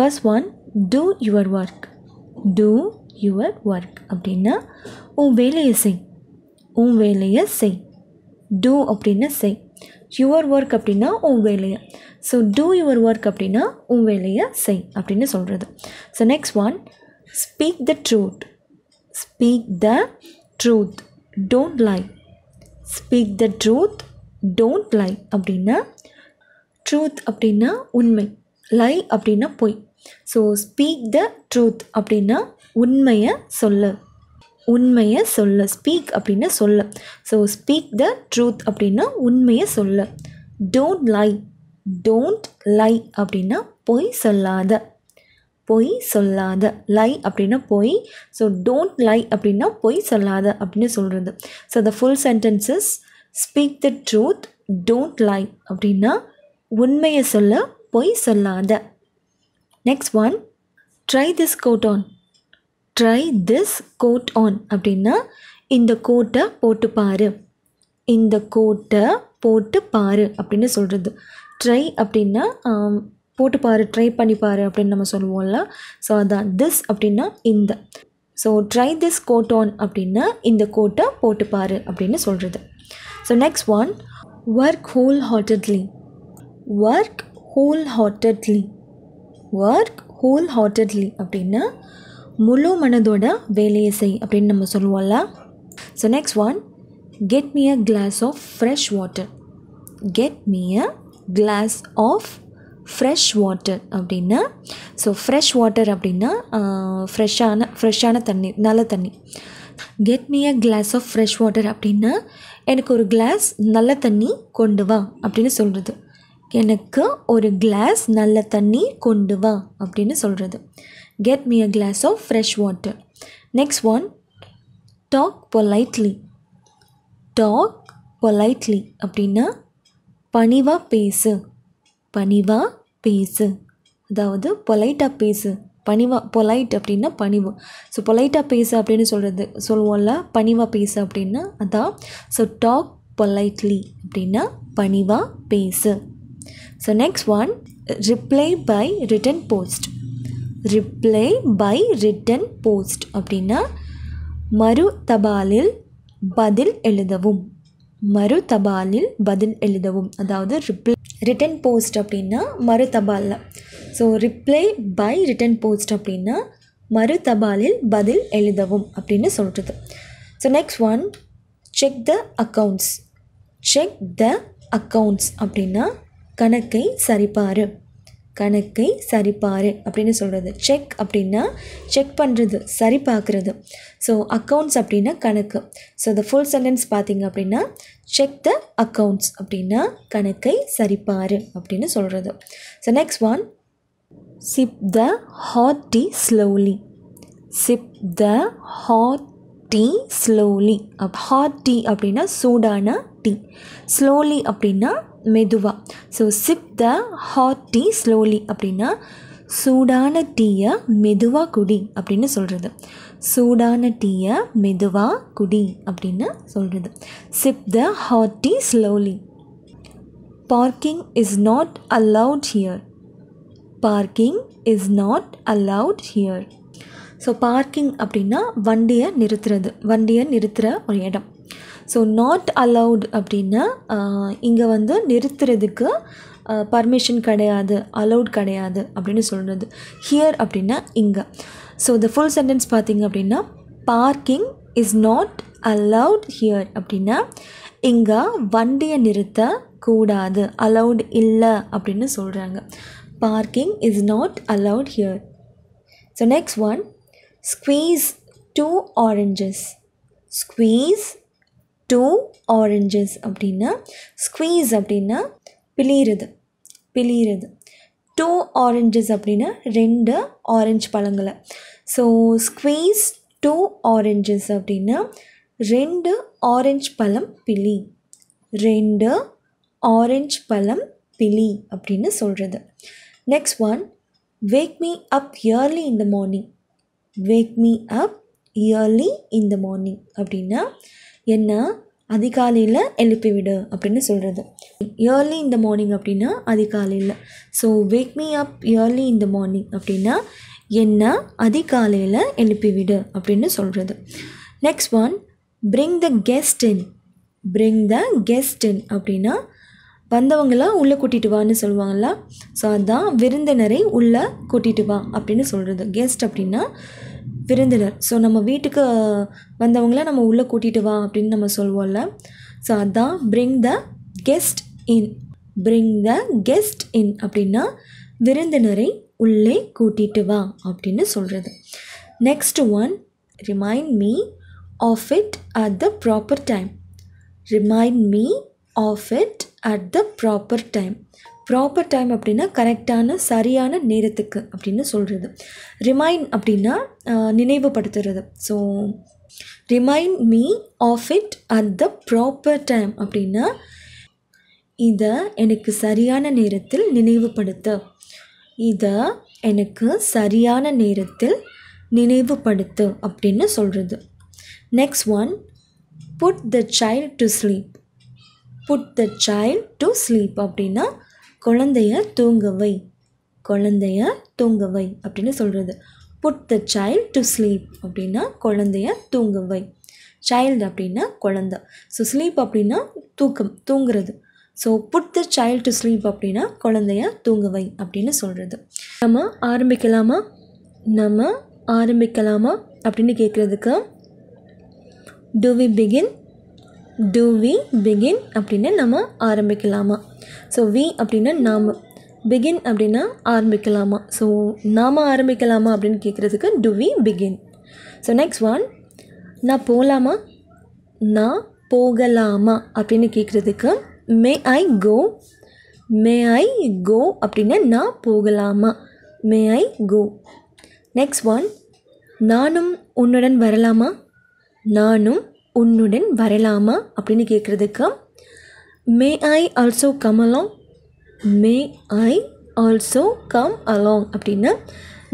first one do your work do your work அப்படின்னா உன் வேலையை செய் உன் வேலையை செய் டூ அப்படின்னா செய் யுவர் ஒர்க் அப்படின்னா உன் வேலையை ஸோ டூ யுவர் ஒர்க் அப்படின்னா உன் வேலையை செய் அப்படின்னு சொல்கிறது so next one speak the truth speak the truth don't lie speak the truth don't lie அப்படின்னா ட்ரூத் அப்படின்னா உண்மை லை அப்படின்னா பொய் ஸோ ஸ்பீக் த ட்ரூத் அப்படின்னா உண்மையை சொல்லு உண்மையை சொல்லு ஸ்பீக் அப்படின்னு சொல்லு ஸோ ஸ்பீக் த ட்ரூத் அப்படின்னா உண்மையை சொல்லு டோன்ட் லை டோன்ட் லை அப்படின்னா பொய் சொல்லாத பொய் சொல்லாத லை அப்படின்னா பொய் ஸோ டோன்ட் லை அப்படின்னா பொய் சொல்லாத அப்படின்னு சொல்கிறது so the full sentences speak the truth don't lie அப்படின்னா உண்மையை சொல்ல பொய் சொல்லாத next one try this coat on try this coat on அப்படின்னா இந்த கோட்டை போட்டு பாரு இந்த கோட்டை போட்டு பாரு அப்படின்னு சொல்கிறது ட்ரை அப்படின்னா போட்டு பாரு ட்ரை பண்ணி பாரு அப்படின்னு நம்ம சொல்லுவோம்ல ஸோ அதான் திஸ் அப்படின்னா இந்த so try this coat on அப்படின்னா இந்த கோட்டை போட்டு பாரு அப்படின்னு சொல்கிறது so next one work wholeheartedly work wholeheartedly work wholeheartedly அப்படின்னா முழு மனதோட வேலையை செய் அப்படின்னு நம்ம சொல்லுவோம்ல so next one get me a glass of fresh water get me a glass of fresh water அப்படின்னா ஸோ ஃப்ரெஷ் வாட்டர் அப்படின்னா ஃப்ரெஷ்ஷான ஃப்ரெஷ்ஷான தண்ணி நல்ல தண்ணி get me a glass of fresh water அப்படின்னா எனக்கு ஒரு கிளாஸ் நல்ல தண்ணி கொண்டு வா அப்படின்னு சொல்கிறது எனக்கு ஒரு கிளாஸ் நல்ல தண்ணி கொண்டு வா அப்படின்னு சொல்கிறது get me a glass of fresh water next one talk politely talk politely அப்படின்னா பணிவாக பேசு பணிவாக பேசு அதாவது பொலைட்டாக பேசு பணிவா பொலைட் அப்படின்னா பணிவு ஸோ பொலைட்டாக பேசு அப்படின்னு சொல்கிறது சொல்லுவோம்ல பணிவாக பேசு அப்படின்னா அதான் ஸோ டாக் பொலைட்லி அப்படின்னா பணிவாக பேசு so next one reply by return post reply by return post அப்படின்னா மறு தபாலில் பதில் எழுதவும் மறு தபாலில் பதில் எழுதவும் அதாவது ரிப்ளை ரிட்டன் போஸ்ட் அப்படின்னா மறு தபாலில் so reply by return post அப்படின்னா மறு தபாலில் பதில் எழுதவும் அப்படின்னு சொல்கிறது so next one check the accounts check the accounts அப்படின்னா கணக்கை சரிபாரு கணக்கை சரிபாரு அப்படின்னு சொல்கிறது செக் அப்படின்னா செக் பண்ணுறது சரி பார்க்குறது ஸோ அக்கௌண்ட்ஸ் அப்படின்னா கணக்கு ஸோ த ஃபுல் சென்டென்ஸ் பார்த்தீங்க அப்படின்னா செக் த அக்கௌண்ட்ஸ் அப்படின்னா கணக்கை சரிபாரு அப்படின்னு சொல்கிறது so next one sip the hot tea slowly sip the hot tea slowly up hot tea அப்படின்னா சூடான டீ ஸ்லோலி அப்படின்னா மெதுவாக so sip the hot tea slowly அப்படின்னா சூடான டீயை மெதுவாக குடி அப்படின்னு சொல்கிறது சூடான டீயை மெதுவாக குடி அப்படின்னு சொல்கிறது sip the hot tea slowly parking is not allowed here parking is not allowed here so parking அப்படின்னா வண்டியை நிறுத்துறது வண்டியை நிறுத்துகிற ஒரு இடம் ஸோ நாட் அலவுட் அப்படின்னா இங்கே வந்து நிறுத்துறதுக்கு பர்மிஷன் கிடையாது அலவுட் கிடையாது அப்படின்னு சொல்கிறது ஹியர் அப்படின்னா இங்கே ஸோ இந்த ஃபுல் சென்டென்ஸ் பார்த்திங்க அப்படின்னா parking is not allowed here அப்படின்னா இங்கே வண்டியை நிறுத்த கூடாது அலவுட் இல்லை அப்படின்னு சொல்கிறாங்க parking is not allowed here so next one squeeze two oranges squeeze two oranges அப்படின்னா ஸ்குவீஸ் அப்படின்னா பிழியிறது பிழியிறது டூ ஆரஞ்சஸ் அப்படின்னா ரெண்டு ஆரஞ்சு பழங்களை ஸோ ஸ்குவீஸ் டூ ஆரஞ்சஸ் அப்படின்னா ரெண்டு ஆரஞ்சு பழம் பிளி ரெண்டு ஆரஞ்சு பழம் பிளி அப்படின்னு சொல்கிறது next one wake me up early in the morning wake me up early in the morning அப்படின்னா என்ன அதிகாலையில் எழுப்பிவிடு அப்படின்னு சொல்கிறது ஏர்லி இந்த மார்னிங் அப்படின்னா அதிகாலையில் so wake me up early in the morning அப்படின்னா என்ன அதிகாலையில் எழுப்பிவிடு அப்படின்னு சொல்கிறது next one bring the guest in bring the guest in அப்படின்னா வந்தவங்களாம் உள்ளே கூட்டிகிட்டு வான்னு சொல்லுவாங்களா ஸோ அதுதான் விருந்தினரை உள்ளே கூட்டிகிட்டு வா அப்படின்னு சொல்கிறது கெஸ்ட் அப்படின்னா விருந்தினர் ஸோ நம்ம வீட்டுக்கு வந்தவங்கள நம்ம உள்ளே கூட்டிகிட்டு வா அப்படின்னு நம்ம சொல்லுவோம்ல ஸோ அதுதான் bring the guest in bring the guest in அப்படின்னா விருந்தினரை உள்ளே கூட்டிகிட்டு வா அப்படின்னு சொல்கிறது next one remind me of it at the proper time remind me of it at the proper time proper time அப்படின்னா கரெக்டான சரியான நேரத்துக்கு அப்படின்னு சொல்கிறது ரிமைண்ட் அப்படின்னா நினைவுபடுத்துறது so remind me of it at the proper time அப்படின்னா இதை எனக்கு சரியான நேரத்தில் நினைவுபடுத்து இதை எனக்கு சரியான நேரத்தில் நினைவுபடுத்து அப்படின்னு சொல்கிறது next one put the child to sleep put the child to sleep அப்படின்னா குழந்தைய தூங்கவை குழந்தைய தூங்கவை அப்படின்னு சொல்கிறது put the child to sleep அப்படின்னா குழந்தைய தூங்கவை சைல்டு அப்படின்னா குழந்த ஸோ ஸ்லீப் அப்படின்னா தூக்கம் தூங்குறது so put the child to sleep அப்படின்னா குழந்தைய தூங்கவை அப்படின்னு சொல்கிறது நம்ம ஆரம்பிக்கலாமா நம்ம ஆரம்பிக்கலாமா அப்படின்னு கேட்குறதுக்கு do we begin do we begin அப்படின்னு நம்ம ஆரம்பிக்கலாமா ஸோ வி அப்படின்னா நாம் பிகின் அப்படின்னா ஆரம்பிக்கலாமா ஸோ நாம் ஆரம்பிக்கலாமா அப்படின்னு கேட்குறதுக்கு do we begin so next one நான் போகலாமா நான் போகலாமா அப்படின்னு கேட்குறதுக்கு மே ஐ கோ மே ஐ கோ அப்படின்னா நான் போகலாமா மே ஐ கோ நெக்ஸ்ட் ஒன் நானும் உன்னுடன் வரலாமா நானும் உன்னுடன் வரலாமா அப்படின்னு கேட்குறதுக்கு may I also come along may I also come along அப்படின்னா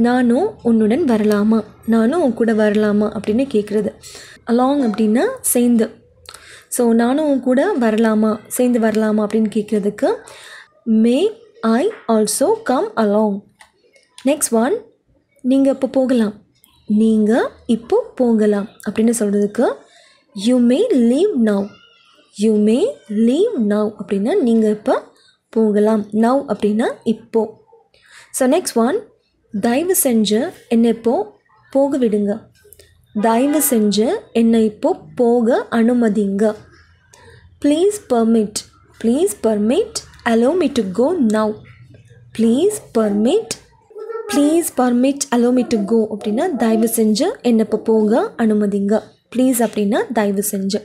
நானும் உன்னுடன் வரலாமா நானும் உன் கூட வரலாமா அப்படின்னு கேட்குறது அலாங் அப்படின்னா சேர்ந்து ஸோ நானும் உன் கூட வரலாமா சேர்ந்து வரலாமா அப்படின்னு கேட்குறதுக்கு may I also come along next one நீங்கள் இப்போ போகலாம் நீங்கள் இப்போ போகலாம் அப்படின்னு சொல்கிறதுக்கு you may leave now you may leave now அப்படின்னா நீங்கள் இப்போ போகலாம் நவ் அப்படின்னா இப்போ ஸோ நெக்ஸ்ட் ஒன் தயவு செஞ்சு என்னை இப்போது போக விடுங்க தயவு செஞ்சு என்னை இப்போது போக அனுமதிங்க please permit please permit allow me to go now please permit please permit allow me to go அப்படின்னா தயவு செஞ்சு என்னை இப்போ போக அனுமதிங்க ப்ளீஸ் அப்படின்னா தயவு செஞ்சு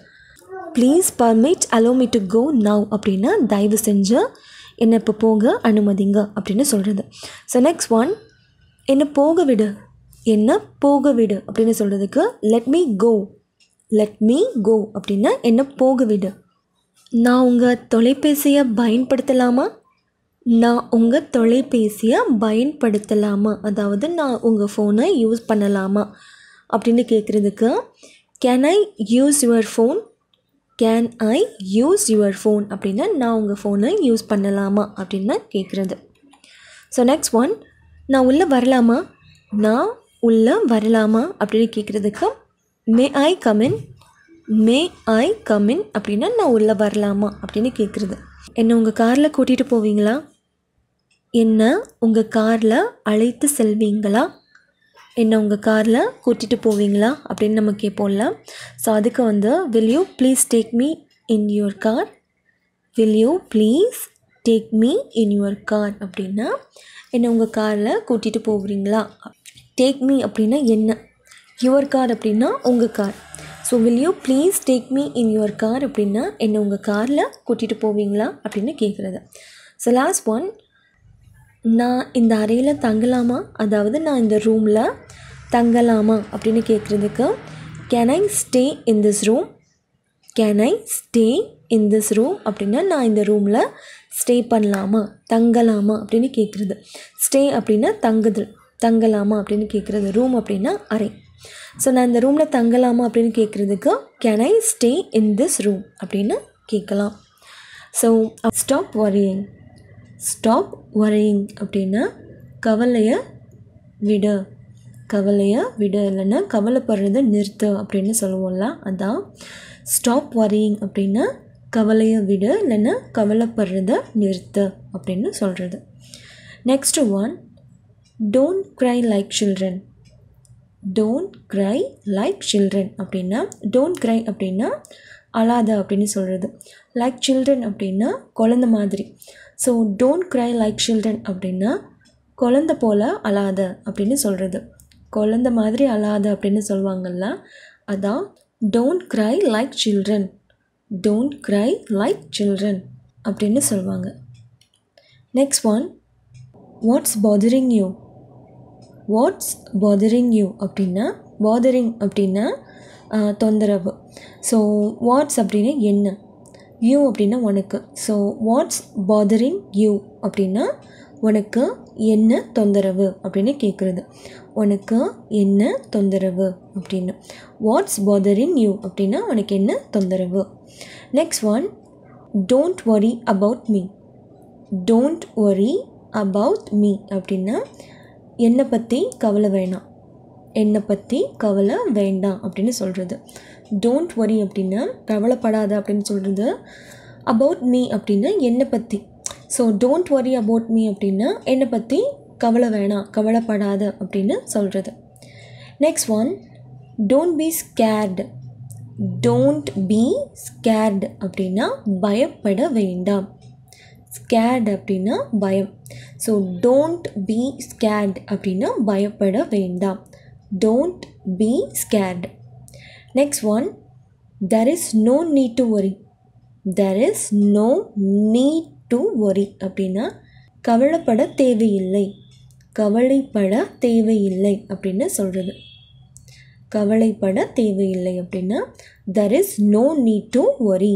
please permit allow me to go now அப்படின்னா தயவு செஞ்சு என்னை இப்போ போக அனுமதிங்க அப்படின்னு சொல்கிறது ஸோ நெக்ஸ்ட் ஒன் என்னை போக விடு என்ன போக விடு அப்படின்னு சொல்கிறதுக்கு let me go let me go அப்படின்னா என்னை போக விடு நான் உங்கள் தொலைபேசியை பயன்படுத்தலாமா நான் உங்கள் தொலைபேசியை பயன்படுத்தலாமா அதாவது நான் உங்கள் ஃபோனை யூஸ் பண்ணலாமா அப்படின்னு கேட்குறதுக்கு can I use your phone can I use your phone அப்படின்னா நான் உங்கள் ஃபோனை யூஸ் பண்ணலாமா அப்படின்னு கேட்குறது ஸோ நெக்ஸ்ட் ஒன் நான் உள்ளே வரலாமா நான் உள்ளே வரலாமா அப்படின்னு கேட்குறதுக்கு may I come in May I come in அப்படின்னா நான் உள்ளே வரலாமா அப்படின்னு கேட்குறது என்னை உங்கள் காரில் கூட்டிகிட்டு போவீங்களா என்ன உங்கள் காரில் அழைத்து செல்வீங்களா என்ன உங்கள் காரில் கூட்டிகிட்டு போவீங்களா அப்படின்னு நம்ம கேட்போம்ல ஸோ அதுக்கு வந்து will you please take me in your car will you please take me in your car அப்படின்னா என்னை உங்கள் காரில் கூட்டிகிட்டு போகிறீங்களா டேக் மீ அப்படின்னா என்ன யுவர் கார் அப்படின்னா உங்கள் car so will you please take me in your car அப்படின்னா என்னை உங்கள் காரில் கூட்டிகிட்டு போவீங்களா அப்படின்னு கேட்குறது ஸோ லாஸ்ட் ஒன் நான் இந்த அறையில் தங்கலாமா அதாவது நான் இந்த ரூமில் தங்கலாமா அப்படின்னு கேட்குறதுக்கு can I stay in this room can I stay in this room அப்படின்னா நான் இந்த ரூமில் ஸ்டே பண்ணலாமா தங்கலாமா அப்படின்னு கேட்குறது ஸ்டே அப்படின்னா தங்குதல் தங்கலாமா அப்படின்னு கேட்குறது ரூம் அப்படின்னா அறை ஸோ நான் இந்த ரூமில் தங்கலாமா அப்படின்னு கேட்குறதுக்கு can I stay in this room அப்படின்னு கேட்கலாம் so stop worrying stop worrying அப்படின்னா கவலையை விட கவலையை விட இல்லைன்னா கவலைப்படுறத நிறுத்த அப்படின்னு சொல்லுவோம்ல அதான் ஸ்டாப் ஒரையிங் அப்படின்னா கவலையை விட இல்லைன்னா கவலைப்படுறத நிறுத்த அப்படின்னு சொல்கிறது next one don't cry like children don't cry like children அப்படின்னா டோன்ட் க்ரை அப்படின்னா அழாத அப்படின்னு சொல்கிறது லைக் சில்ட்ரன் அப்படின்னா குழந்த மாதிரி so don't cry like children அப்படின்னா குழந்த போல் அழாத அப்படின்னு சொல்கிறது குழந்த மாதிரி அழாத அப்படின்னு சொல்லுவாங்கள்ல அதான் don't cry like children don't cry like children அப்படின்னு சொல்லுவாங்க next one what's bothering you what's bothering you அப்படின்னா பாதரிங் அப்படின்னா தொந்தரவு ஸோ வாட்ஸ் அப்படின்னா என்ன யூ அப்படின்னா உனக்கு ஸோ வாட்ஸ் பாதரிங் யூ அப்படின்னா உனக்கு என்ன தொந்தரவு அப்படின்னு கேட்குறது உனக்கு என்ன தொந்தரவு அப்படின்னு வாட்ஸ் பாதரிங் யூ அப்படின்னா உனக்கு என்ன தொந்தரவு next one don't worry about me don't worry about me அப்படின்னா என்னை பற்றி கவலை வேணாம் என்னை பற்றி கவலை வேண்டாம் அப்படின்னு சொல்கிறது டோன்ட் வரி அப்படின்னா கவலைப்படாத அப்படின்னு சொல்கிறது அபவுட் மீ அப்படின்னா என்னை பற்றி so don't worry about me அப்படின்னா என்னை பற்றி கவலை வேணாம் கவலைப்படாத அப்படின்னு சொல்கிறது next one don't be scared don't be scared அப்படின்னா பயப்பட வேண்டாம் ஸ்கேர்டு அப்படின்னா பயம் ஸோ டோன்ட் பி ஸ்கேர்டு அப்படின்னா பயப்பட வேண்டாம் don't be scared next one there is no need to worry there is no need to worry அப்படின்னா கவலைப்பட தேவையில்லை கவலைப்பட தேவையில்லை அப்படின்னு சொல்கிறது கவலைப்பட தேவையில்லை அப்படின்னா there is no need to worry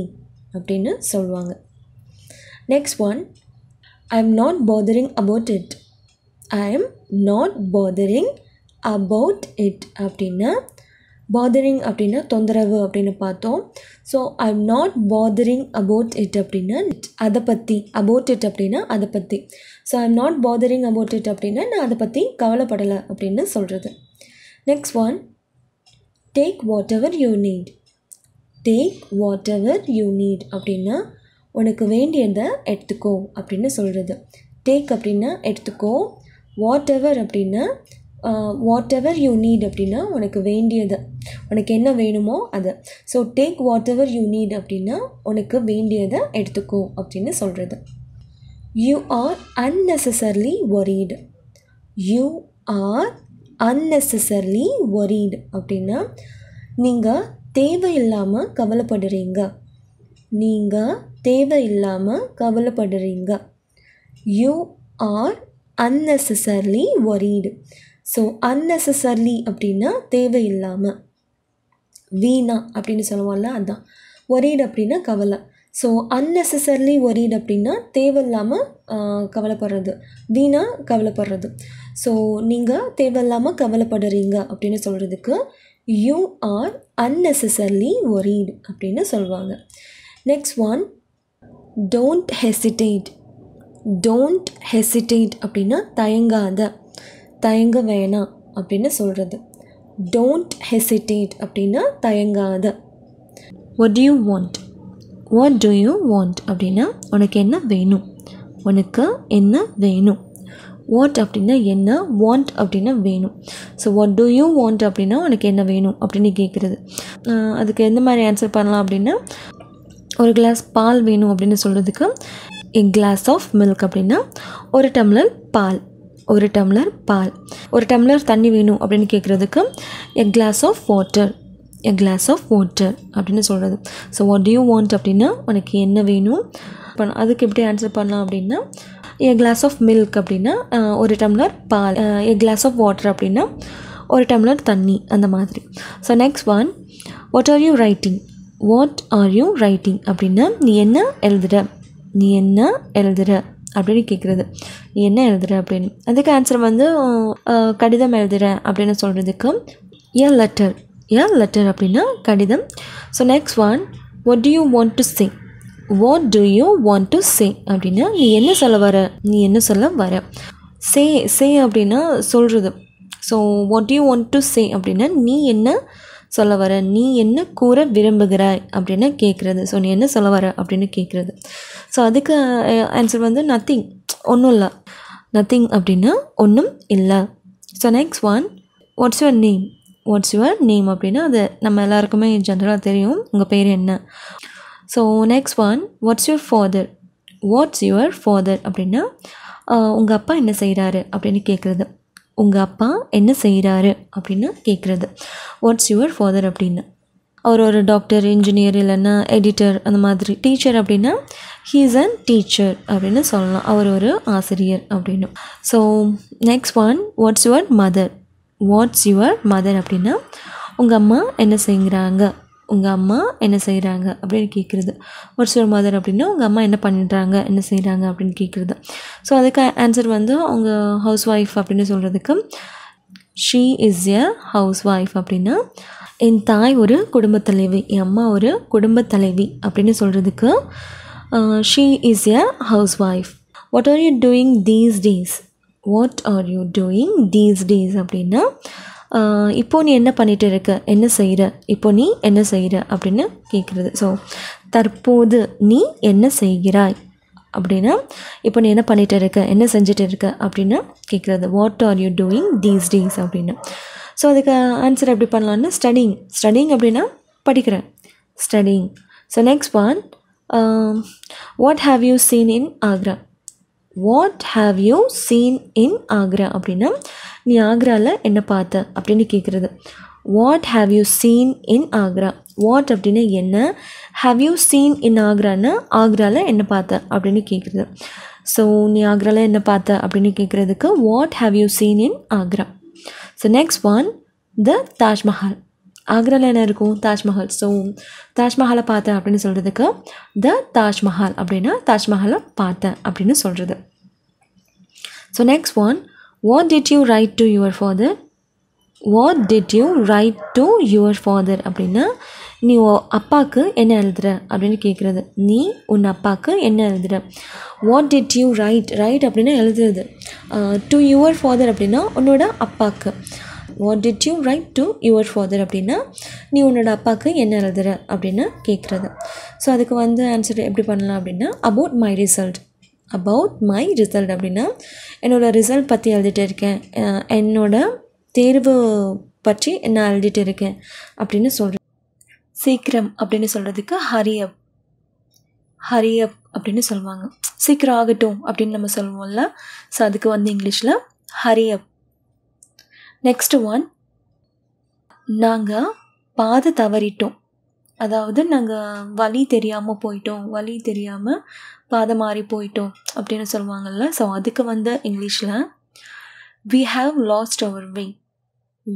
அப்படின்னு சொல்லுவாங்க next one I am not bothering about it I am not bothering about it அப்படின்னா பாதரிங் அப்படின்னா தொந்தரவு அப்படின்னு பார்த்தோம் so I am not bothering about it அப்படின்னா அதை பற்றி அபவுட் இட் அப்படின்னா அதை பற்றி so I am not bothering about it அப்படின்னா நான் அதை பற்றி கவலைப்படலை அப்படின்னு சொல்கிறது next one take whatever you need take whatever you need அப்படின்னா உனக்கு வேண்டியதை எடுத்துக்கோ அப்படின்னு சொல்கிறது டேக் அப்படின்னா எடுத்துக்கோ வாட் எவர் அப்படின்னா வாட் எவர் யூ நீட் அப்படின்னா உனக்கு வேண்டியது உனக்கு என்ன வேணுமோ அதை so take whatever you need அப்படின்னா உனக்கு வேண்டியதை எடுத்துக்கோ அப்படின்னு சொல்கிறது you are unnecessarily worried you are unnecessarily worried அப்படின்னா நீங்கள் தேவையில்லாமல் கவலைப்படுறீங்க நீங்கள் தேவையில்லாமல் கவலைப்படுறீங்க you are unnecessarily worried so unnecessarily அப்படின்னா தேவையில்லாமல் வீணா அப்படின்னு சொல்லுவோம்ல அதுதான் ஒரேடு அப்படின்னா கவலை ஸோ அன்னெசசர்லி ஒரேடு அப்படின்னா தேவையில்லாமல் கவலைப்படுறது வீணா கவலைப்படுறது ஸோ நீங்கள் தேவையில்லாமல் கவலைப்படுறீங்க அப்படின்னு சொல்கிறதுக்கு யூ ஆர் அன்னெசசர்லி ஒரீடு அப்படின்னு சொல்லுவாங்க next one don't hesitate don't hesitate அப்படின்னா தயங்காத தயங்க வேணாம் அப்படின்னு சொல்கிறது டோன்ட் ஹெசிடேட் அப்படின்னா தயங்காத what you want what do you want அப்படின்னா உனக்கு என்ன வேணும் உனக்கு என்ன வேணும் வாட் அப்படின்னா என்ன வாண்ட் அப்படின்னா வேணும் so what do you want அப்படின்னா உனக்கு என்ன வேணும் அப்படின்னு கேட்குறது அதுக்கு எந்த மாதிரி ஆன்சர் பண்ணலாம் அப்படின்னா ஒரு கிளாஸ் பால் வேணும் அப்படின்னு சொல்கிறதுக்கு எ கிளாஸ் ஆஃப் மில்க் அப்படின்னா ஒரு டம்ளர் பால் ஒரு டம்ளர் பால் ஒரு டம்ளர் தண்ணி வேணும் அப்படின்னு கேட்குறதுக்கு a glass of water a glass of water அப்படின்னு சொல்கிறது ஸோ வாட் டியூ வாண்ட் அப்படின்னா உனக்கு என்ன வேணும் இப்போ அதுக்கு எப்படி ஆன்சர் பண்ணலாம் அப்படின்னா எ கிளாஸ் ஆஃப் மில்க் அப்படின்னா ஒரு டம்ளர் பால் எ கிளாஸ் ஆஃப் வாட்டர் அப்படின்னா ஒரு டம்ளர் தண்ணி அந்த மாதிரி so next one what are you writing what are you writing அப்படின்னா நீ என்ன எழுதுகிற நீ என்ன எழுதுகிற அப்படின்னு கேட்குறது நீ என்ன எழுதுற அப்படின்னு அதுக்கு ஆன்சர் வந்து கடிதம் எழுதுகிறேன் அப்படின்னு சொல்கிறதுக்கு ஏன் லெட்டர் ஏன் லெட்டர் அப்படின்னா கடிதம் so next one what do you want to say what do you want to say அப்படின்னா நீ என்ன சொல்ல வர நீ என்ன சொல்ல வர சே சே அப்படின்னா சொல்கிறது so what you want to say அப்படின்னா நீ என்ன சொல்ல வர நீ என்ன கூற விரும்புகிறாய் அப்படின்னு கேட்குறது ஸோ நீ என்ன சொல்ல வர அப்படின்னு கேட்குறது ஸோ அதுக்கு ஆன்சர் வந்து நத்திங் ஒன்றும் இல்லை நத்திங் அப்படின்னா ஒன்றும் இல்லை so next one what's your name what's your name அப்படின்னா அது நம்ம எல்லாருக்குமே ஜென்ரலாக தெரியும் உங்கள் பேர் என்ன so next one what's your father what's your father அப்படின்னா உங்கள் அப்பா என்ன செய்கிறாரு அப்படின்னு கேட்குறது உங்கள் அப்பா என்ன செய்கிறாரு அப்படின்னு கேட்குறது வாட்ஸ் யுவர் ஃபாதர் அப்படின்னு அவர் ஒரு டாக்டர் இன்ஜினியர் இல்லைன்னா எடிட்டர் அந்த மாதிரி டீச்சர் அப்படின்னா ஹீஸ் அண்ட் அன் டீச்சர் அப்படின்னு சொல்லலாம் அவர் ஒரு ஆசிரியர் அப்படின்னு so next one what's your mother what's your mother அப்படின்னா உங்கள் அம்மா என்ன செய்கிறாங்க உங்கள் அம்மா என்ன செய்கிறாங்க அப்படின்னு கேட்குறது வாட்ஸ் யுவர் மதர் அப்படின்னா உங்கள் அம்மா என்ன பண்ணுறாங்க என்ன செய்கிறாங்க அப்படின்னு கேட்குறது ஸோ அதுக்கு ஆன்சர் வந்து அவங்க ஹவுஸ் ஒய்ஃப் அப்படின்னு சொல்கிறதுக்கு she is a housewife அப்படின்னா என் தாய் ஒரு குடும்பத் தலைவி என் அம்மா ஒரு குடும்பத் தலைவி அப்படின்னு சொல்கிறதுக்கு she is a housewife what are you doing these days what are you doing these days அப்படின்னா இப்போது நீ என்ன பண்ணிகிட்டு இருக்க என்ன செய்கிற இப்போ நீ என்ன செய்கிற அப்படின்னு கேட்குறது ஸோ தற்போது நீ என்ன செய்கிறாய் அப்படின்னா இப்போ நீ என்ன பண்ணிகிட்டு இருக்க என்ன செஞ்சுட்டு இருக்க அப்படின்னு கேட்குறது what are you doing these days அப்படின்னு ஸோ அதுக்கு ஆன்சர் எப்படி பண்ணலான்னா ஸ்டடிங் ஸ்டடிங் அப்படின்னா படிக்கிறேன் studying so next one what have you seen in Agra what have you seen in Agra அப்படின்னா நீ ஆக்ராவில் என்ன பார்த்த அப்படின்னு கேட்குறது what have you seen in Agra what அப்படின்னா என்ன ஹாவ் யூ சீன் இன் ஆக்ரான்னா ஆக்ராவில் என்ன பார்த்த அப்படின்னு கேட்குறது ஸோ நீ ஆக்ராவில் என்ன பார்த்த அப்படின்னு கேட்குறதுக்கு what have you seen in Agra so next one த தாஜ்மஹால் ஆக்ராவில் என்ன இருக்கும் தாஜ்மஹால் ஸோ தாஜ்மஹாலை பார்த்தேன் அப்படின்னு சொல்கிறதுக்கு த தாஜ்மஹால் அப்படின்னா தாஜ்மஹாலை பார்த்தேன் அப்படின்னு சொல்கிறது so next one what did you write to your father what did you write to your father அப்படின்னா நீ அப்பாவுக்கு என்ன எழுதுற அப்படின்னு கேட்குறது நீ உன் அப்பாவுக்கு என்ன எழுதுற what did you write write அப்படின்னா எழுதுறது டு யுவர் ஃபாதர் அப்படின்னா உன்னோட அப்பாவுக்கு what did you write to your father அப்படின்னா நீ உன்னோட அப்பாவுக்கு என்ன எழுதுற அப்படின்னு கேட்குறது ஸோ அதுக்கு வந்து ஆன்சர் எப்படி பண்ணலாம் அப்படின்னா about my result about my result அப்படின்னா என்னோடய ரிசல்ட் பற்றி எழுதிட்டு இருக்கேன் என்னோடய தேர்வு பற்றி நான் எழுதிட்டு இருக்கேன் அப்படின்னு சொல்கிறேன் சீக்கிரம் அப்படின்னு சொல்கிறதுக்கு ஹரியப் ஹரியப் அப்படின்னு சொல்லுவாங்க சீக்கிரம் ஆகட்டும் அப்படின்னு நம்ம சொல்லுவோம்ல ஸோ அதுக்கு வந்து இங்கிலீஷில் ஹரியப் நெக்ஸ்ட் ஒன் நாங்கள் பாதை தவறிட்டோம் அதாவது நாங்கள் வழி தெரியாமல் போயிட்டோம் வழி தெரியாமல் பாதை மாறி போயிட்டோம் அப்படின்னு சொல்லுவாங்கள்ல ஸோ அதுக்கு வந்து இங்கிலீஷில் we have lost our way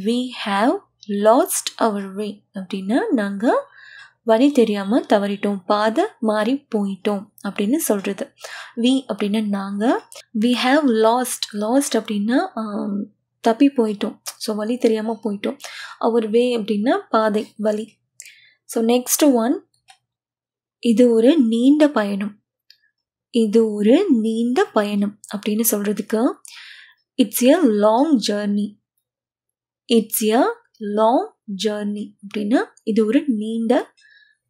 we have lost our way அப்படின்னா நாங்கள் வழி தெரியாமல் தவறிட்டோம் பாதை மாறி போயிட்டோம் அப்படின்னு சொல்கிறது வி அப்படின்னா நாங்கள் வி ஹாவ் லாஸ்ட் லாஸ்ட் அப்படின்னா தப்பி போயிட்டோம் ஸோ வழி தெரியாமல் போயிட்டோம் அவர் வே அப்படின்னா பாதை வழி ஸோ நெக்ஸ்ட் ஒன் இது ஒரு நீண்ட பயணம் இது ஒரு நீண்ட பயணம் அப்படின்னு சொல்கிறதுக்கு it's a long journey it's a long journey அப்படின்னா இது ஒரு நீண்ட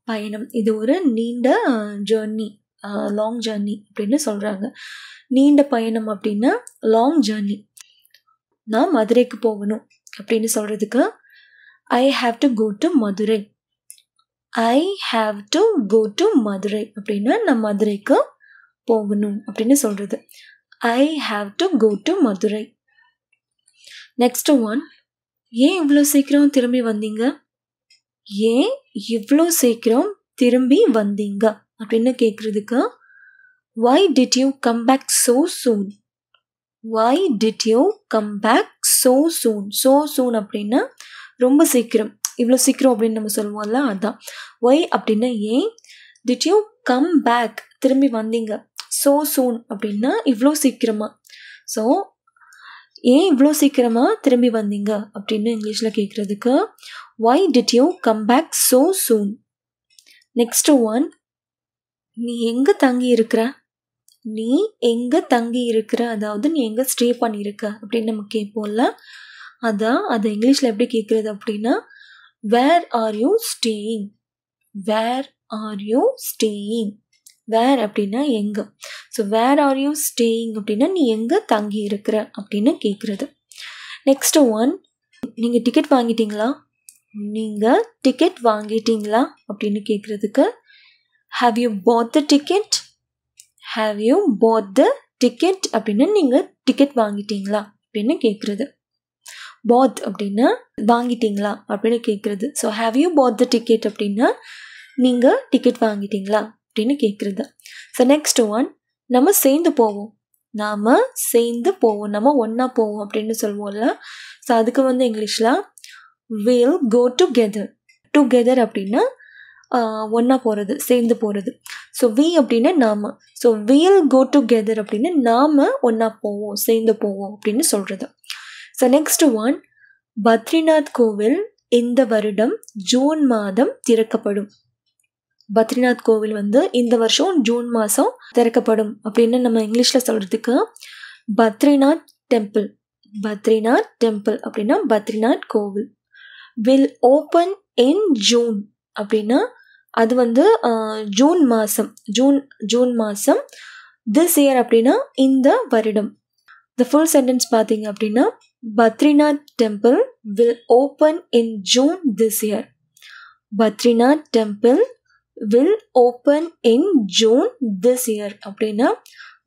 பயணம் இது ஒரு நீண்ட ஜேர்னி லாங் ஜேர்னி அப்படின்னு சொல்கிறாங்க நீண்ட பயணம் அப்படின்னா லாங் ஜேர்னி நான் மதுரைக்கு போகணும் அப்படின்னு சொல்கிறதுக்கு I have to go to Madurai I have to go to Madurai அப்படின்னா நான் மதுரைக்கு போகணும் அப்படின்னு சொல்கிறது I have to go to Madurai next one ஏன் இவ்வளோ சீக்கிரம் திரும்பி வந்தீங்க ஏன் இவ்வளோ சீக்கிரம் திரும்பி வந்தீங்க அப்படின்னு கேட்குறதுக்கு why did you come back so soon why did you come back so soon so soon அப்படின்னா ரொம்ப சீக்கிரம் இவ்வளோ சீக்கிரம் அப்படின்னு நம்ம சொல்லுவோம்ல அதான் ஒய் அப்படின்னா ஏன் டிட் யூ கம் பேக் திரும்பி வந்தீங்க ஸோ சூன் அப்படின்னா இவ்வளோ சீக்கிரமாக ஸோ ஏன் இவ்வளோ சீக்கிரமாக திரும்பி வந்தீங்க அப்படின்னு இங்கிலீஷில் கேட்குறதுக்கு why did you come back so soon next one நீ எங்கே தங்கி இருக்கிற நீ எங்கே தங்கி இருக்கிற அதாவது நீ எங்கே ஸ்டே பண்ணியிருக்க அப்படின்னு நம்ம கேட்போம்ல அதான் அதை இங்கிலீஷில் எப்படி கேட்குறது அப்படின்னா where are you staying where are you staying where அப்படின்னா எங்கே so where are you staying அப்படின்னா நீ எங்கே தங்கி இருக்கிற அப்படின்னு கேட்குறது நெக்ஸ்ட் ஒன் நீங்கள் டிக்கெட் வாங்கிட்டீங்களா நீங்கள் டிக்கெட் வாங்கிட்டீங்களா அப்படின்னு கேட்குறதுக்கு have you bought the ticket have you bought the ticket அப்படின்னா நீங்கள் டிக்கெட் வாங்கிட்டீங்களா அப்படின்னு கேட்குறது பாத் அப்படின்னா வாங்கிட்டீங்களா அப்படின்னு கேட்குறது so have you bought the ticket அப்படின்னா நீங்கள் டிக்கெட் வாங்கிட்டீங்களா அப்படின்னு கேட்குறது ஸோ நெக்ஸ்ட் ஒன் நம்ம சேர்ந்து போவோம் நாம் சேர்ந்து போவோம் நம்ம ஒன்றா போவோம் அப்படின்னு சொல்லுவோம்ல ஸோ அதுக்கு வந்து இங்கிலீஷில் வில் கோ டுகெதர் டுகெதர் அப்படின்னா ஒன்றா போகிறது சேர்ந்து போகிறது ஸோ வி அப்படின்னா நாம் ஸோ வில் கோ டுகெதர் அப்படின்னா நாம் ஒன்றா போவோம் சேர்ந்து போவோம் அப்படின்னு சொல்கிறது ஸோ நெக்ஸ்ட் ஒன் பத்ரிநாத் கோவில் இந்த வருடம் ஜூன் மாதம் திறக்கப்படும் பத்ரிநாத் கோவில் வந்து இந்த வருஷம் ஜூன் மாதம் திறக்கப்படும் அப்படின்னு நம்ம இங்கிலீஷில் சொல்கிறதுக்கு பத்ரிநாத் டெம்பிள் பத்ரிநாத் டெம்பிள் அப்படின்னா பத்ரிநாத் கோவில் வில் ஓப்பன் இன் ஜூன் அப்படின்னா அது வந்து ஜூன் மாதம் ஜூன் ஜூன் மாதம் திஸ் இயர் அப்படின்னா இந்த வருடம் த ஃபுல் சென்டென்ஸ் பார்த்தீங்க அப்படின்னா Badrinath temple will open in June this year Badrinath temple will open in June this year அப்படின்னா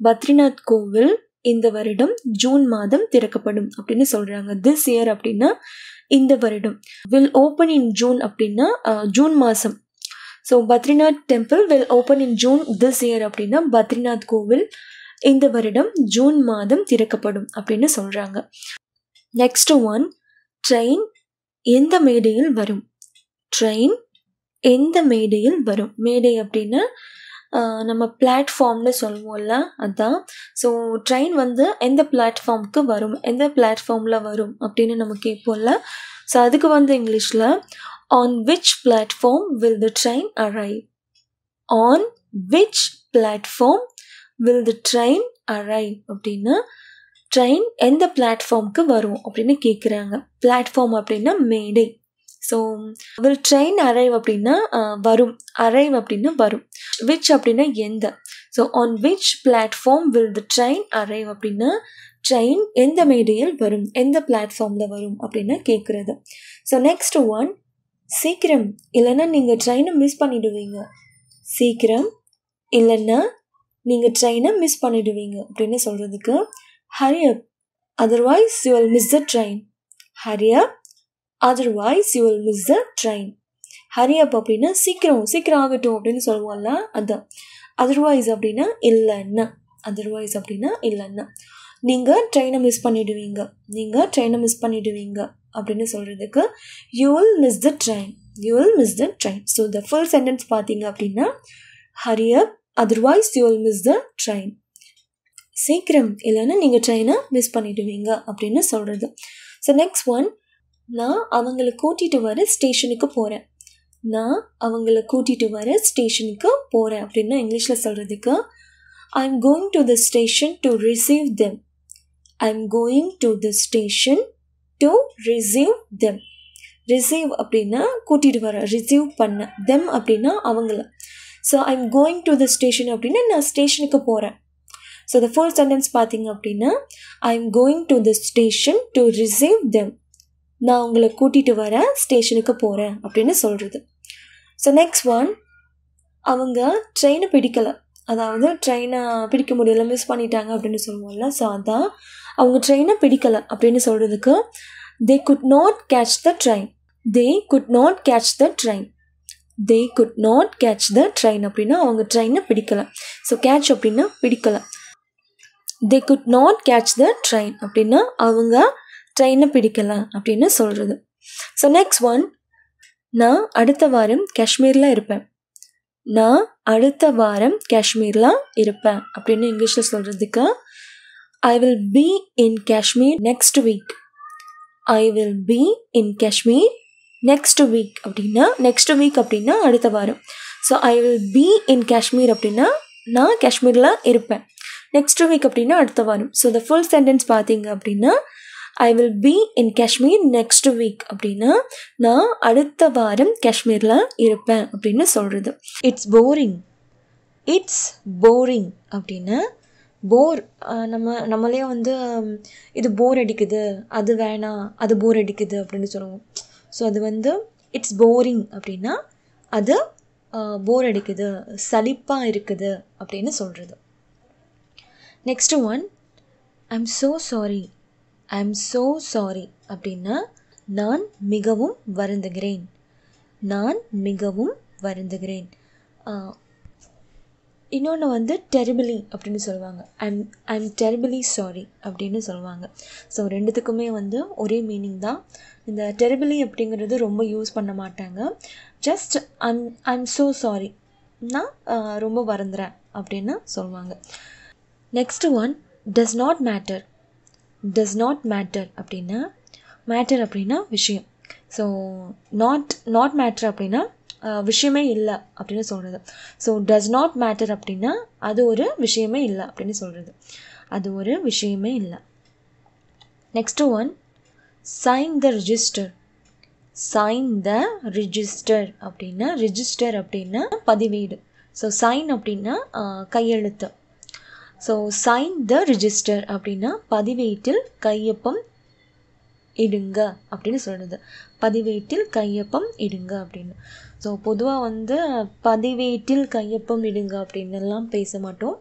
பத்ரிநாத் கோவில் இந்த வருடம் ஜூன் மாதம் திறக்கப்படும் அப்படின்னு சொல்கிறாங்க திஸ் இயர் அப்படின்னா இந்த வருடம் வில் ஓப்பன் இன் ஜூன் அப்படின்னா ஜூன் மாதம் so Badrinath temple will open in June this year அப்படின்னா பத்ரிநாத் கோவில் இந்த வருடம் ஜூன் மாதம் திறக்கப்படும் அப்படின்னு சொல்கிறாங்க நெக்ஸ்ட் ஒன் ட்ரெயின் எந்த மேடையில் வரும் ட்ரெயின் எந்த மேடையில் வரும் மேடை அப்படின்னா நம்ம பிளாட்ஃபார்ம்னு சொல்லுவோம்ல அதான் ஸோ ட்ரெயின் வந்து எந்த பிளாட்ஃபார்முக்கு வரும் எந்த பிளாட்ஃபார்மில் வரும் அப்படின்னு நம்ம கேட்போம்ல ஸோ அதுக்கு வந்து இங்கிலீஷில் on which platform will the train arrive on which platform will the train arrive அப்படின்னா ட்ரெயின் எந்த பிளாட்ஃபார்முக்கு வரும் அப்படின்னு கேட்குறாங்க பிளாட்ஃபார்ம் அப்படின்னா மேடை ஸோ வில் ட்ரெயின் அரைவ் அப்படின்னா வரும் அரைவ் அப்படின்னா வரும் விச் அப்படின்னா எந்த so on which platform will the train arrive அப்படின்னா ட்ரெயின் எந்த மேடையில் வரும் எந்த பிளாட்ஃபார்மில் வரும் அப்படின்னா கேட்குறது ஸோ நெக்ஸ்ட் ஒன் சீக்கிரம் இல்லைன்னா நீங்கள் ட்ரெயினை மிஸ் பண்ணிவிடுவீங்க சீக்கிரம் இல்லைன்னா நீங்கள் ட்ரெயினை மிஸ் பண்ணிவிடுவீங்க அப்படின்னு சொல்கிறதுக்கு hurry up otherwise you will miss the train hurry up otherwise you will miss the train hurry up அப்படின்னா சீக்கிரம் சீக்கிரம் ஆகட்டும் அப்படின்னு சொல்லுவோம்ல அதான் அதர்வைஸ் அப்படின்னா இல்லைன்னா அதர்வைஸ் அப்படின்னா இல்லைன்னா நீங்கள் ட்ரெயினை மிஸ் பண்ணிடுவீங்க நீங்கள் ட்ரெயினை மிஸ் பண்ணிடுவீங்க அப்படின்னு சொல்கிறதுக்கு you will miss the train you will miss the train so the full sentence பார்த்தீங்க அப்படின்னா hurry up otherwise you will miss the train சீக்கிரம் இல்லைன்னா நீங்கள் ட்ரெயினை மிஸ் பண்ணிடுவீங்க அப்படின்னு சொல்கிறது ஸோ நெக்ஸ்ட் ஒன் நான் அவங்கள கூட்டிகிட்டு வர ஸ்டேஷனுக்கு போகிறேன் நான் அவங்கள கூட்டிகிட்டு வர ஸ்டேஷனுக்கு போகிறேன் அப்படின்னா இங்கிலீஷில் சொல்கிறதுக்கு I am going to the station to receive them I am going to the station to receive them receive அப்படின்னா கூட்டிகிட்டு வர ரிசீவ் பண்ண தெம் அப்படின்னா அவங்கள so I am going to the station அப்படின்னா நான் ஸ்டேஷனுக்கு போகிறேன் ஸோ த ஃபுல் சென்டென்ஸ் பார்த்தீங்க அப்படின்னா I am going to the station to receive them நான் உங்களை கூட்டிகிட்டு வரேன் ஸ்டேஷனுக்கு போகிறேன் அப்படின்னு சொல்கிறது ஸோ நெக்ஸ்ட் ஒன் அவங்க ட்ரெயினை பிடிக்கலை அதாவது ட்ரெயினை பிடிக்க முடியல மிஸ் பண்ணிட்டாங்க அப்படின்னு சொல்லுவோம்ல ஸோ அதான் அவங்க ட்ரெயினை பிடிக்கலை அப்படின்னு சொல்கிறதுக்கு they could not catch the train they could not catch the train they could not catch the train அப்படின்னா அவங்க ட்ரெயினை பிடிக்கலை ஸோ கேட்ச் அப்படின்னா பிடிக்கலை they could not catch the train அப்படின்னா அவங்க ட்ரெயினை பிடிக்கலாம் அப்படின்னு சொல்கிறது ஸோ நெக்ஸ்ட் ஒன் நான் அடுத்த வாரம் காஷ்மீரில் இருப்பேன் நான் அடுத்த வாரம் காஷ்மீரில் இருப்பேன் அப்படின்னு இங்கிலீஷில் சொல்கிறதுக்கு I will be in Kashmir next week I will be in Kashmir next week அப்படின்னா நெக்ஸ்ட் வீக் அப்படின்னா அடுத்த வாரம் so I will be in Kashmir அப்படின்னா நான் காஷ்மீரில் இருப்பேன் நெக்ஸ்ட் வீக் அப்படின்னா அடுத்த வாரம் ஸோ இந்த ஃபுல் சென்டென்ஸ் பார்த்தீங்க அப்படின்னா I will be in Kashmir next week அப்படின்னா நான் அடுத்த வாரம் காஷ்மீரில் இருப்பேன் அப்படின்னு சொல்கிறது இட்ஸ் போரிங் இட்ஸ் போரிங் அப்படின்னா போர் நம்ம நம்மளே வந்து இது போர் அடிக்குது அது வேணாம் அது போர் அடிக்குது அப்படின்னு சொல்லுவோம் ஸோ அது வந்து இட்ஸ் போரிங் அப்படின்னா அது போர் அடிக்குது சலிப்பாக இருக்குது அப்படின்னு சொல்கிறது next one I I'm so sorry I'm so sorry அப்படின்னா நான் மிகவும் வருந்துகிறேன் நான் மிகவும் வருந்துகிறேன் இன்னொன்று வந்து டெரிபிளி அப்படின்னு சொல்லுவாங்க ஐம் ஐம் டெரிபிளி சாரி அப்படின்னு சொல்லுவாங்க ஸோ ரெண்டுத்துக்குமே வந்து ஒரே மீனிங் தான் இந்த டெரிபிளி அப்படிங்கிறது ரொம்ப யூஸ் பண்ண மாட்டாங்க just I'm I'm so sorry நான் ரொம்ப வருந்துறேன் அப்படின்னு சொல்லுவாங்க next one does not matter does not matter அப்படின்னா மேட்டர் அப்படின்னா விஷயம் ஸோ நாட் நாட் மேட்ரு அப்படின்னா விஷயமே இல்லை அப்படின்னு சொல்கிறது ஸோ டஸ் நாட் மேட்டர் அப்படின்னா அது ஒரு விஷயமே இல்லை அப்படின்னு சொல்கிறது அது ஒரு விஷயமே இல்லை next one sign the register sign the register அப்படின்னா ரிஜிஸ்டர் அப்படின்னா பதிவேடு ஸோ சைன் அப்படின்னா கையெழுத்து ஸோ சைன் த ரிஜிஸ்டர் அப்படின்னா பதிவேட்டில் கையொப்பம் இடுங்க அப்படின்னு சொல்கிறது பதிவேட்டில் கையொப்பம் இடுங்க அப்படின்னு ஸோ பொதுவாக வந்து பதிவேட்டில் கையொப்பம் இடுங்க அப்படின்னுலாம் பேச மாட்டோம்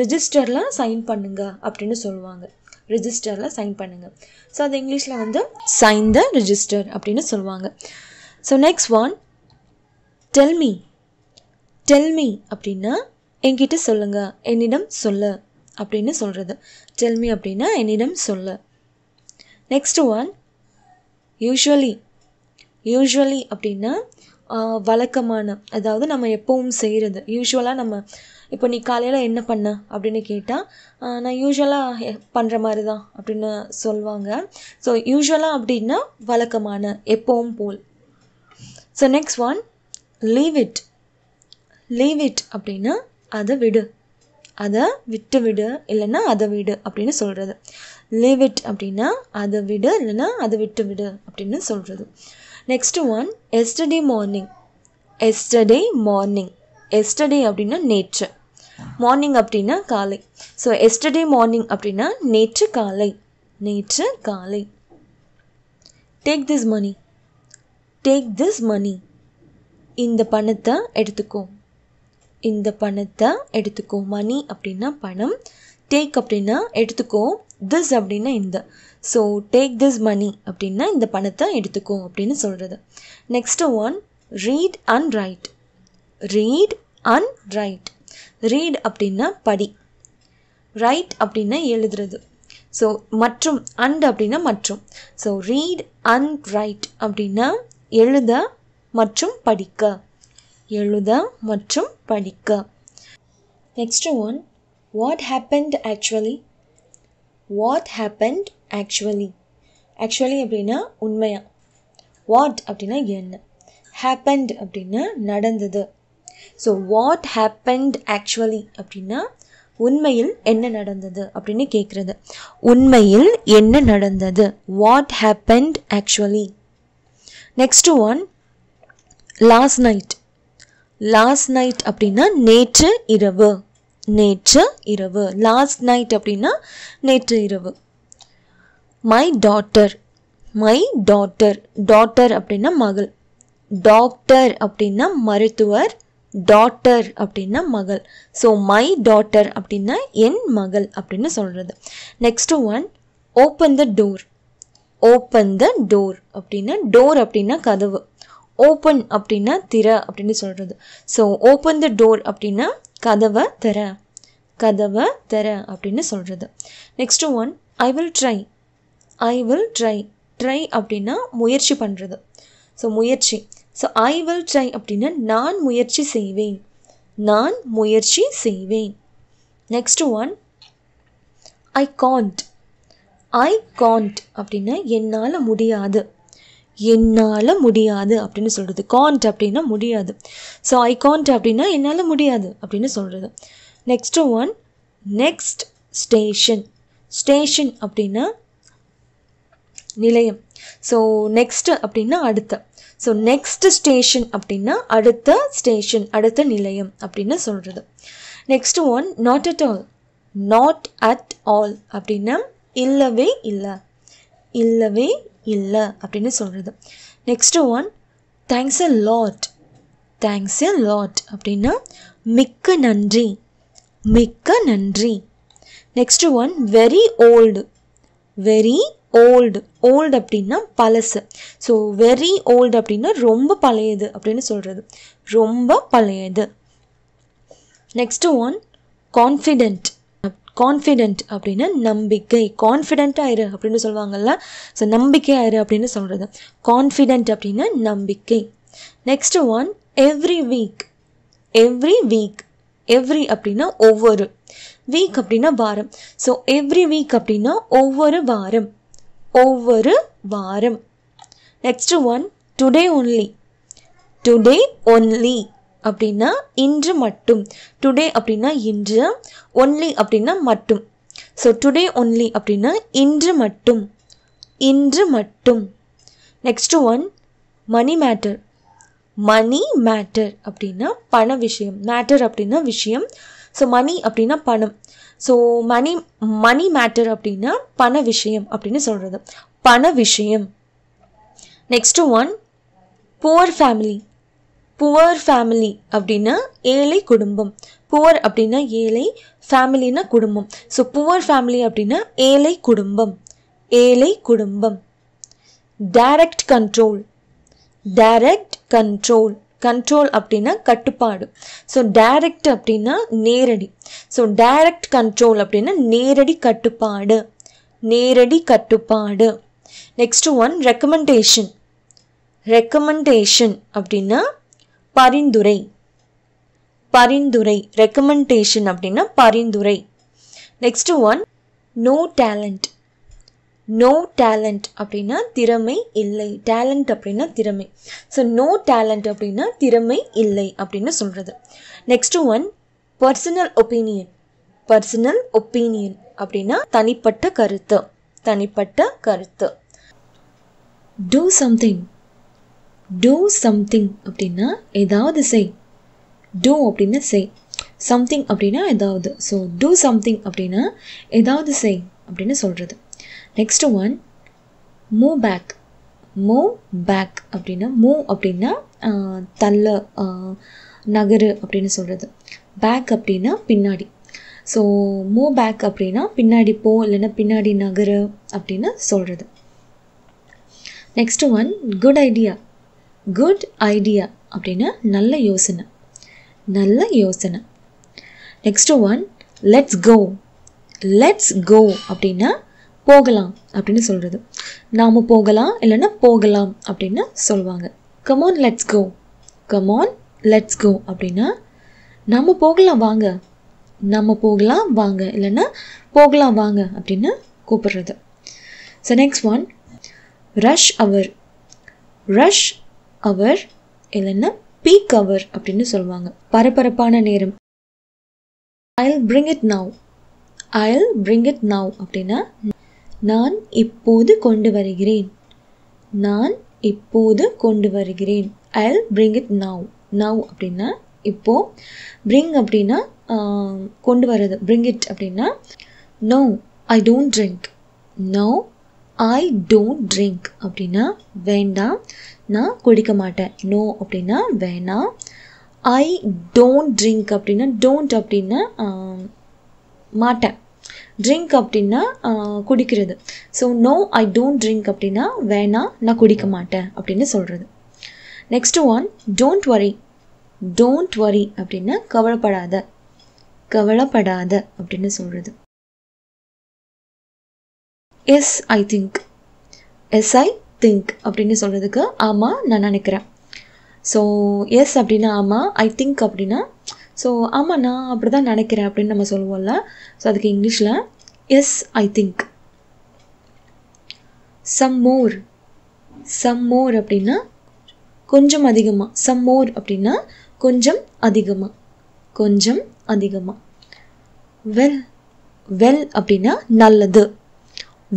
ரிஜிஸ்டரில் சைன் பண்ணுங்க அப்படின்னு சொல்லுவாங்க ரிஜிஸ்டரில் சைன் பண்ணுங்க ஸோ அது இங்கிலீஷில் வந்து சைன் த ரிஜிஸ்டர் அப்படின்னு சொல்லுவாங்க so next one tell me tell me அப்படின்னா என்கிட்ட சொல்லுங்க என்னிடம் சொல்லு அப்படின்னு சொல்கிறது டெல்மி அப்படின்னா என்னிடம் சொல்லு நெக்ஸ்ட் ஒன் யூஸ்வலி யூஸ்வலி அப்படின்னா வழக்கமான அதாவது நம்ம எப்பவும் செய்கிறது யூஸ்வலாக நம்ம இப்போ நீ காலையில் என்ன பண்ண அப்படின்னு கேட்டால் நான் யூஸ்வலாக பண்ணுற மாதிரி தான் அப்படின்னு சொல்லுவாங்க ஸோ யூஸ்வலாக அப்படின்னா வழக்கமான எப்பவும் போல் so next one leave it leave it அப்படின்னா அதை விடு அதை விட்டு விடு இல்லைன்னா அதை விடு அப்படின்னு சொல்கிறது லீவ் இட் அப்படின்னா அதை விடு இல்லைன்னா அதை விட்டு விடு அப்படின்னு சொல்கிறது next one yesterday morning yesterday morning yesterday அப்படின்னா நேற்று மார்னிங் அப்படின்னா காலை ஸோ எஸ்டர்டே மார்னிங் அப்படின்னா நேற்று காலை நேற்று காலை take this money take this money இந்த பணத்தை எடுத்துக்கோ இந்த பணத்தை எடுத்துக்கோ மணி அப்படின்னா பணம் டேக் அப்படின்னா எடுத்துக்கோ திஸ் அப்படின்னா இந்த ஸோ டேக் திஸ் மணி அப்படின்னா இந்த பணத்தை எடுத்துக்கோ அப்படின்னு சொல்கிறது next one read and write read and write read அப்படின்னா படி ரைட் அப்படின்னா எழுதுறது ஸோ மற்றும் அண்ட் அப்படின்னா மற்றும் ஸோ ரீட் அண்ட் ரைட் அப்படின்னா எழுத மற்றும் படிக்க எழுத மற்றும் படிக்க next one what happened actually what happened actually actually அப்படின்னா உண்மையாக வாட் அப்படின்னா என்ன ஹேப்பன்ட் அப்படின்னா நடந்தது ஸோ வாட் ஹேப்பன்ட் ஆக்சுவலி அப்படின்னா உண்மையில் என்ன நடந்தது அப்படின்னு கேட்குறது உண்மையில் என்ன நடந்தது what happened actually next one last night last night அப்படின்னா நேற்று இரவு நேற்று இரவு லாஸ்ட் நைட் அப்படின்னா நேற்று இரவு my daughter my daughter daughter அப்படின்னா மகள் டாக்டர் அப்படின்னா மருத்துவர் டாட்டர் அப்படின்னா மகள் ஸோ மை டாட்டர் அப்படின்னா என் மகள் அப்படின்னு சொல்கிறது next one open the door open the door அப்படின்னா டோர் அப்படின்னா கதவு ஓப்பன் அப்படின்னா திற அப்படின்னு சொல்கிறது ஸோ ஓப்பன் த டோர் அப்படின்னா கதவை திற கதவை திற அப்படின்னு சொல்கிறது next one I will try I will try try அப்படின்னா முயற்சி பண்ணுறது ஸோ முயற்சி ஸோ ஐ வில் ட்ரை அப்படின்னா நான் முயற்சி செய்வேன் நான் முயற்சி செய்வேன் next one I can't I can't அப்படின்னா என்னால் முடியாது என்னால் முடியாது அப்படின்னு சொல்கிறது காண்ட் அப்படின்னா முடியாது ஸோ ஐ காண்ட் அப்படின்னா என்னால் முடியாது அப்படின்னு சொல்கிறது next one next station station அப்படின்னா நிலையம் ஸோ நெக்ஸ்ட்டு அப்படின்னா அடுத்த ஸோ நெக்ஸ்ட் ஸ்டேஷன் அப்படின்னா அடுத்த ஸ்டேஷன் அடுத்த நிலையம் அப்படின்னு சொல்கிறது next one not at all not at all அப்படின்னா இல்லவே இல்லை இல்லவே இல்லை அப்படின்னு சொல்கிறது next one thanks a lot thanks a lot அப்படின்னா மிக்க நன்றி மிக்க நன்றி next one very old very old old அப்படின்னா பழசு ஸோ வெரி ஓல்டு அப்படின்னா ரொம்ப பழையது அப்படின்னு சொல்கிறது ரொம்ப பழையது நெக்ஸ்ட் ஒன் கான்ஃபிடென்ட் கான்ஃபிடென்ட் அப்படின்னா நம்பிக்கை கான்ஃபிடென்ட் ஆயிரு அப்படின்னு சொல்லுவாங்கல்ல ஸோ நம்பிக்கை ஆயிரு அப்படின்னு சொல்கிறது கான்ஃபிடென்ட் அப்படின்னா நம்பிக்கை next one every week every week every அப்படின்னா ஒவ்வொரு வீக் அப்படின்னா வாரம் ஸோ எவ்ரி வீக் அப்படின்னா ஒவ்வொரு வாரம் ஒவ்வொரு வாரம் next one today only today only அப்படின்னா இன்று மட்டும் டுடே அப்படின்னா இன்று ஒன்லி அப்படின்னா மட்டும் ஸோ டுடே ஒன்லி அப்படின்னா இன்று மட்டும் இன்று மட்டும் next one money matter money matter அப்படின்னா பண விஷயம் மேட்டர் அப்படின்னா விஷயம் ஸோ மணி அப்படின்னா பணம் ஸோ மணி மணி மேட்டர் அப்படின்னா பண விஷயம் அப்படின்னு சொல்கிறது பண விஷயம் next one poor family poor family அப்படின்னா ஏழை குடும்பம் புவர் அப்படின்னா ஏழை ஃபேமிலின்னா குடும்பம் ஸோ புவர் ஃபேமிலி அப்படின்னா ஏழை குடும்பம் ஏழை குடும்பம் direct control direct control control அப்படின்னா கட்டுப்பாடு ஸோ டைரக்ட் அப்படின்னா நேரடி ஸோ டைரக்ட் கண்ட்ரோல் அப்படின்னா நேரடி கட்டுப்பாடு நேரடி கட்டுப்பாடு நெக்ஸ்ட் ஒன் ரெக்கமெண்டேஷன் ரெக்கமெண்டேஷன் அப்படின்னா பரிந்துரை பரிந்துரை ரெக்கமெண்டேஷன் அப்படின்னா பரிந்துரை next one no talent no talent அப்படின்னா திறமை இல்லை டேலண்ட் அப்படின்னா திறமை ஸோ நோ டேலண்ட் அப்படின்னா திறமை இல்லை அப்படின்னு சொல்கிறது next one personal opinion personal opinion அப்படின்னா தனிப்பட்ட கருத்து தனிப்பட்ட கருத்து டூ சம்திங் டூ சம்திங் அப்படின்னா ஏதாவது செய் டூ அப்படின்னா செய் சம்திங் அப்படின்னா ஏதாவது ஸோ டூ சம்திங் அப்படின்னா ஏதாவது செய் அப்படின்னு சொல்கிறது next one move back move back அப்படின்னா மூவ் அப்படின்னா தள்ள நகரு அப்படின்னு சொல்கிறது பேக் அப்படின்னா பின்னாடி ஸோ மூவ் பேக் அப்படின்னா பின்னாடி போ இல்லைன்னா பின்னாடி நகரு அப்படின்னு சொல்கிறது next one good idea good idea அப்படின்னா நல்ல யோசனை நல்ல யோசனை next one let's go let's go அப்படின்னா போகலாம் அப்படின்னு சொல்கிறது நாம் போகலாம் இல்லைன்னா போகலாம் அப்படின்னு சொல்லுவாங்க come on let's go come on let's go அப்படின்னா நம்ம போகலாம் வாங்க நம்ம போகலாம் வாங்க இல்லைன்னா போகலாம் வாங்க அப்படின்னு கூப்பிடுறது so next one rush hour rush hour இல்லைன்னா பீக் அவர் அப்படின்னு சொல்லுவாங்க பரபரப்பான நேரம் I'll bring it now I'll bring it now அப்படின்னா நான் இப்போது கொண்டு வருகிறேன் நான் இப்போது கொண்டு வருகிறேன் I'll bring it now now அப்படின்னா இப்போது பிரிங் அப்படின்னா கொண்டு வர்றது பிரிங் இட் அப்படின்னா no I don't drink no I don't drink அப்படின்னா வேண்டாம் நான் குடிக்க மாட்டேன் நோ அப்படின்னா வேணாம் ஐ டோன்ட் ட்ரிங்க் அப்படின்னா டோன்ட் அப்படின்னா மாட்டேன் ட்ரிங்க் அப்படின்னா குடிக்கிறது so no I don't drink அப்படின்னா வேணாம் நான் குடிக்க மாட்டேன் அப்படின்னு சொல்கிறது next one don't worry don't worry அப்படின்னா கவலைப்படாத கவலைப்படாத அப்படின்னு சொல்கிறது yes I think yes I think அப்படின்னு சொல்கிறதுக்கு ஆமாம் நான் நினைக்கிறேன் ஸோ எஸ் அப்படின்னா ஆமாம் ஐ திங்க் அப்படின்னா ஸோ ஆமாம் நான் அப்படி தான் நினைக்கிறேன் அப்படின்னு நம்ம சொல்லுவோம்ல ஸோ அதுக்கு இங்கிலீஷில் yes I think some more some more அப்படின்னா கொஞ்சம் அதிகமாக சம் மோர் அப்படின்னா கொஞ்சம் அதிகமாக கொஞ்சம் அதிகமாக வெல் வெல் அப்படின்னா நல்லது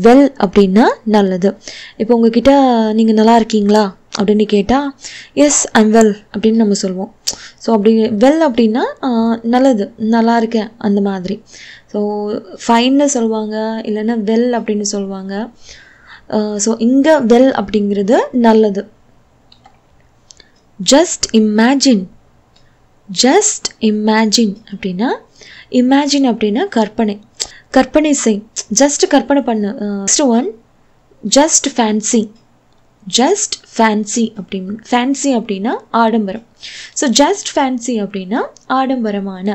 வெல் அப்படின்னா நல்லது இப்போ உங்ககிட்ட நீங்கள் நல்லா இருக்கீங்களா அப்படின்னு கேட்டால் எஸ் ஐம் வெல் அப்படின்னு நம்ம சொல்லுவோம் ஸோ அப்படி வெல் அப்படின்னா நல்லது நல்லா இருக்கேன் அந்த மாதிரி ஸோ ஃபைன்னு சொல்லுவாங்க இல்லைன்னா வெல் அப்படின்னு சொல்லுவாங்க ஸோ இங்கே வெல் அப்படிங்கிறது நல்லது ஜஸ்ட் இமேஜின் ஜஸ்ட் இமேஜின் அப்படின்னா இமேஜின் அப்படின்னா கற்பனை கற்பனை செய் ஜஸ்ட் கற்பனை பண்ணு next one just fancy just fancy அப்படின்னு ஃபேன்சி அப்படின்னா ஆடம்பரம் ஸோ ஜஸ்ட் ஃபேன்சி அப்படின்னா ஆடம்பரமான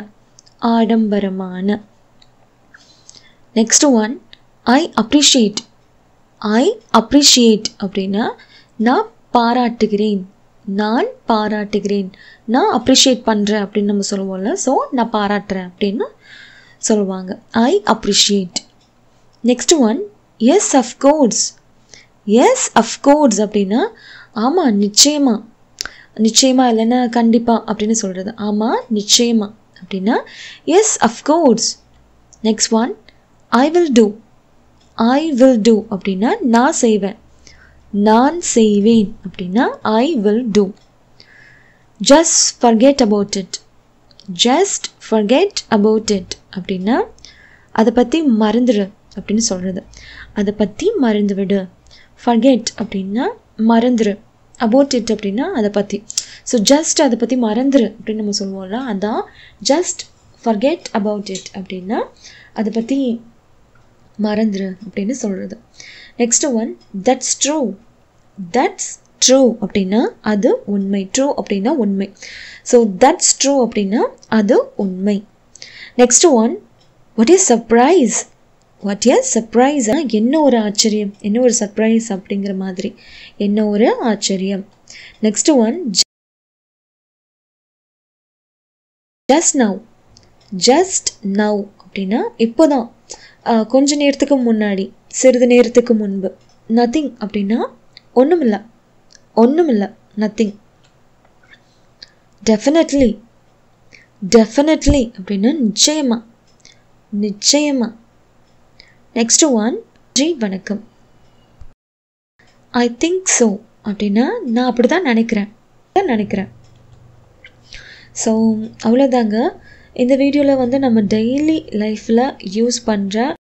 ஆடம்பரமான next one I appreciate I appreciate அப்படின்னா நான் பாராட்டுகிறேன் நான் பாராட்டுகிறேன் நான் அப்ரிஷியேட் பண்ணுறேன் அப்படின்னு நம்ம சொல்லுவோம்ல ஸோ நான் பாராட்டுறேன் அப்படின்னு சொல்லுவாங்க I appreciate next one yes of course yes of course அப்படின்னா ஆமாம் நிச்சயமாக நிச்சயமாக இல்லைன்னா கண்டிப்பாக அப்படின்னு சொல்கிறது ஆமாம் நிச்சயமாக அப்படின்னா yes of course next one I will do I will do அப்படின்னா நான் செய்வேன் நான் செய்வேன் அப்படின்னா I will do just forget about it just forget about it அப்படின்னா அதை பற்றி மறந்துடு அப்படின்னு சொல்கிறது அதை பற்றி மறந்து விடு ஃபர்கெட் அப்படின்னா மறந்துடு அபவுட் இட் அப்படின்னா அதை பற்றி ஸோ ஜஸ்ட் அதை பற்றி மறந்துரு அப்படின்னு நம்ம சொல்லுவோம்ல அதான் ஜஸ்ட் ஃபர்கெட் அபவுட் இட் அப்படின்னா அதை பற்றி மறந்துரு அப்படின்னு சொல்கிறது next one that's true that's true அப்படின்னா அது உண்மை ட்ரூ அப்படின்னா உண்மை ஸோ தட்ஸ் ட்ரூ அப்படின்னா அது உண்மை next one what is surprise what is சர்ப்ரைஸா என்ன ஒரு ஆச்சரியம் என்ன ஒரு சர்ப்ரைஸ் அப்படிங்கிற மாதிரி என்ன ஒரு ஆச்சரியம் next one just now just now அப்படின்னா இப்போதான் கொஞ்ச நேரத்துக்கு முன்னாடி சிறிது நேரத்துக்கு முன்பு நத்திங் அப்படின்னா ஒன்றுமில்லை ஒன்றுமில்லை நத்திங் டெஃபினெட்லி டெஃபினெட்லி அப்படின்னா நிச்சயமா நிச்சயமா நெக்ஸ்ட் ஒன் ஜி வணக்கம் ஐ திங்க் ஸோ அப்படின்னா நான் அப்படி தான் நினைக்கிறேன் நினைக்கிறேன் ஸோ அவ்வளோதாங்க இந்த வீடியோவில் வந்து நம்ம டெய்லி லைஃப்பில் யூஸ் பண்ணுற